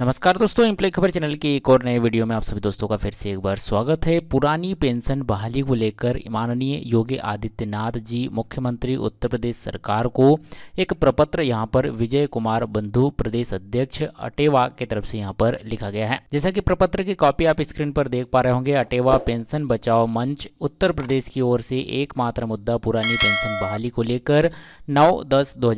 नमस्कार दोस्तों इम्प्लॉय खबर चैनल के एक और नए वीडियो में आप सभी दोस्तों का फिर से एक बार स्वागत है पुरानी पेंशन बहाली को लेकर माननीय योगी आदित्यनाथ जी मुख्यमंत्री उत्तर प्रदेश सरकार को एक प्रपत्र यहां पर विजय कुमार बंधु प्रदेश अध्यक्ष अटेवा के तरफ से यहां पर लिखा गया है जैसा कि प्रपत्र की कॉपी आप स्क्रीन पर देख पा रहे होंगे अटेवा पेंशन बचाओ मंच उत्तर प्रदेश की ओर से एकमात्र मुद्दा पुरानी पेंशन बहाली को लेकर नौ दस दो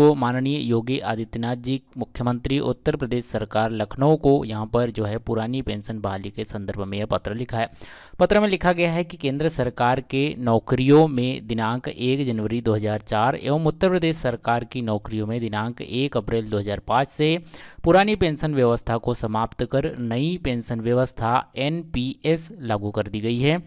को माननीय योगी आदित्यनाथ जी मुख्यमंत्री उत्तर प्रदेश सरकार सरकार लखनऊ को यहाँ पर जो है पुरानी पेंशन बहाली के संदर्भ में यह पत्र लिखा है पत्र में लिखा गया है कि केंद्र सरकार के नौकरियों में दिनांक एक जनवरी 2004 एवं उत्तर प्रदेश सरकार की नौकरियों में दिनांक एक अप्रैल 2005 से पुरानी पेंशन व्यवस्था को समाप्त कर नई पेंशन व्यवस्था एन लागू कर दी गई है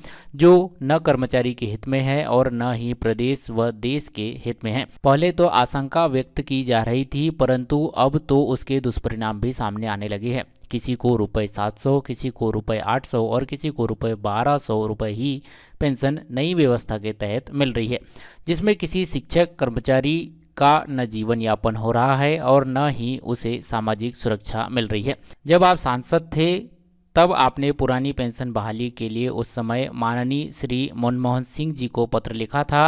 जो न कर्मचारी के हित में है और न ही प्रदेश व देश के हित में है पहले तो आशंका व्यक्त की जा रही थी परंतु अब तो उसके दुष्परिणाम भी सामने सामने आने लगी है किसी को रुपये सात किसी को रुपये आठ और किसी को रुपये बारह सौ ही पेंशन नई व्यवस्था के तहत मिल रही है जिसमें किसी शिक्षक कर्मचारी का न जीवन यापन हो रहा है और न ही उसे सामाजिक सुरक्षा मिल रही है जब आप सांसद थे तब आपने पुरानी पेंशन बहाली के लिए उस समय माननीय श्री मनमोहन सिंह जी को पत्र लिखा था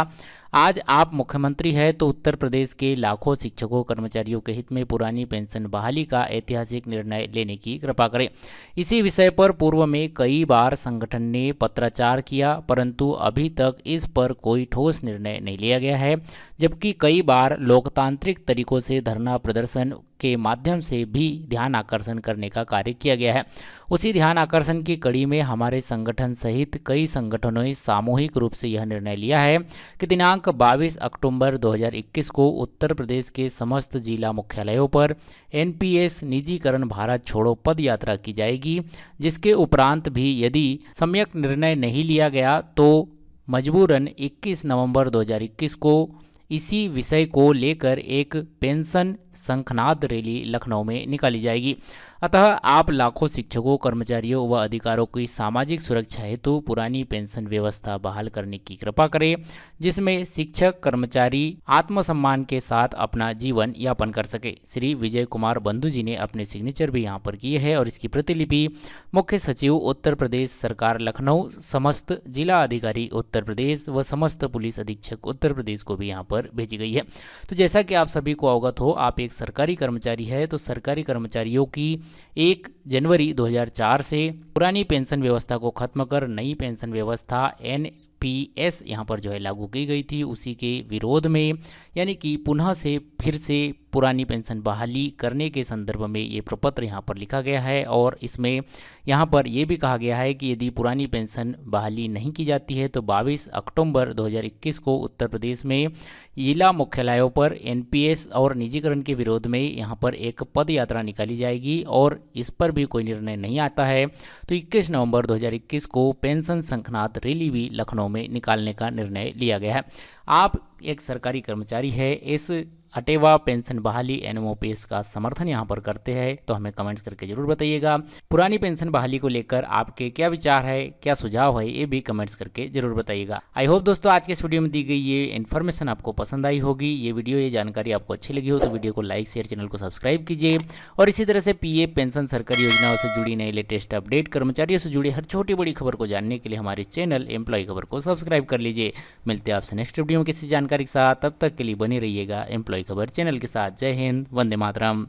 आज आप मुख्यमंत्री हैं तो उत्तर प्रदेश के लाखों शिक्षकों कर्मचारियों के हित में पुरानी पेंशन बहाली का ऐतिहासिक निर्णय लेने की कृपा करें इसी विषय पर पूर्व में कई बार संगठन ने पत्राचार किया परंतु अभी तक इस पर कोई ठोस निर्णय नहीं लिया गया है जबकि कई बार लोकतांत्रिक तरीकों से धरना प्रदर्शन के माध्यम से भी ध्यान आकर्षण करने का कार्य किया गया है उसी ध्यान आकर्षण की कड़ी में हमारे संगठन सहित कई संगठनों ने सामूहिक रूप से यह निर्णय लिया है कि दिनांक दिनांक 22 अक्टूबर 2021 को उत्तर प्रदेश के समस्त जिला मुख्यालयों पर एनपीएस निजीकरण भारत छोड़ो पद यात्रा की जाएगी जिसके उपरांत भी यदि सम्यक निर्णय नहीं लिया गया तो मजबूरन 21 नवंबर 2021 को इसी विषय को लेकर एक पेंशन शंखनाद रैली लखनऊ में निकाली जाएगी अतः आप लाखों शिक्षकों कर्मचारियों व अधिकारों की सामाजिक सुरक्षा हेतु पुरानी पेंशन व्यवस्था बहाल करने की कृपा करें जिसमें शिक्षक कर्मचारी आत्मसम्मान के साथ अपना जीवन यापन कर सके श्री विजय कुमार बंधु जी ने अपने सिग्नेचर भी यहाँ पर किए हैं और इसकी प्रतिलिपि मुख्य सचिव उत्तर प्रदेश सरकार लखनऊ समस्त जिला अधिकारी उत्तर प्रदेश व समस्त पुलिस अधीक्षक उत्तर प्रदेश को भी यहाँ पर भेजी गई है तो जैसा कि आप सभी को अवगत हो आप एक एक सरकारी कर्मचारी है तो सरकारी कर्मचारियों की एक जनवरी 2004 से पुरानी पेंशन व्यवस्था को खत्म कर नई पेंशन व्यवस्था एन पी एस यहाँ पर जो है लागू की गई थी उसी के विरोध में यानी कि पुनः से फिर से पुरानी पेंशन बहाली करने के संदर्भ में ये प्रपत्र यहाँ पर लिखा गया है और इसमें यहाँ पर यह भी कहा गया है कि यदि पुरानी पेंशन बहाली नहीं की जाती है तो 22 अक्टूबर 2021 को उत्तर प्रदेश में जिला मुख्यालयों पर एनपीएस और निजीकरण के विरोध में यहाँ पर एक पद यात्रा निकाली जाएगी और इस पर भी कोई निर्णय नहीं आता है तो इक्कीस नवम्बर दो को पेंशन संखनाथ रैली भी लखनऊ में निकालने का निर्णय लिया गया है आप एक सरकारी कर्मचारी है इस अटेवा पेंशन बहाली एनएमओपीएस का समर्थन यहाँ पर करते हैं तो हमें कमेंट्स करके जरूर बताइएगा पुरानी पेंशन बहाली को लेकर आपके क्या विचार है क्या सुझाव है ये भी कमेंट्स करके जरूर बताइएगा आई होप दोस्तों आज के इस वीडियो में दी गई ये इन्फॉर्मेशन आपको पसंद आई होगी ये वीडियो ये जानकारी आपको अच्छी लगी हो तो वीडियो को लाइक शेयर चैनल को सब्सक्राइब कीजिए और इसी तरह से पी पेंशन सरकारी योजनाओं से जुड़ी नई लेटेस्ट अपडेट कर्मचारियों से जुड़ी हर छोटी बड़ी खबर को जानने के लिए हमारे चैनल एम्प्लॉय खबर को सब्सक्राइब कर लीजिए मिलते हैं आपसे नेक्स्ट वीडियो में किसी जानकारी के साथ तब तक के लिए बने रहिएगा एम्प्लॉय खबर चैनल के साथ जय हिंद वंदे मातरम